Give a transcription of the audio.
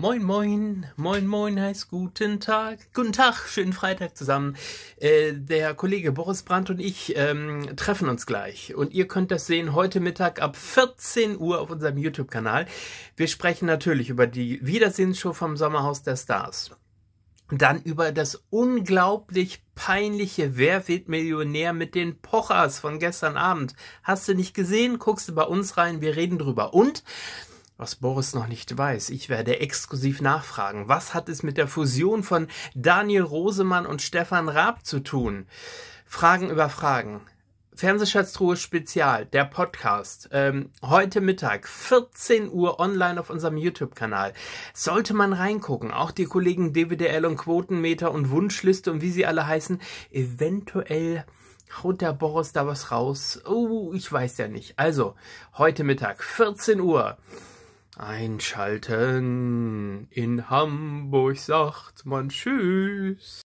Moin, moin, moin, moin heißt guten Tag. Guten Tag, schönen Freitag zusammen. Äh, der Kollege Boris Brandt und ich ähm, treffen uns gleich. Und ihr könnt das sehen heute Mittag ab 14 Uhr auf unserem YouTube-Kanal. Wir sprechen natürlich über die Wiedersehensshow vom Sommerhaus der Stars. dann über das unglaublich peinliche Wer wird Millionär mit den Pochers von gestern Abend. Hast du nicht gesehen? Guckst du bei uns rein, wir reden drüber. Und was Boris noch nicht weiß, ich werde exklusiv nachfragen. Was hat es mit der Fusion von Daniel Rosemann und Stefan Raab zu tun? Fragen über Fragen. Fernsehschatztruhe Spezial, der Podcast, ähm, heute Mittag, 14 Uhr online auf unserem YouTube-Kanal. Sollte man reingucken, auch die Kollegen DWDL und Quotenmeter und Wunschliste und wie sie alle heißen, eventuell haut der Boris da was raus. Oh, ich weiß ja nicht. Also, heute Mittag, 14 Uhr. Einschalten. In Hamburg sagt man Tschüss.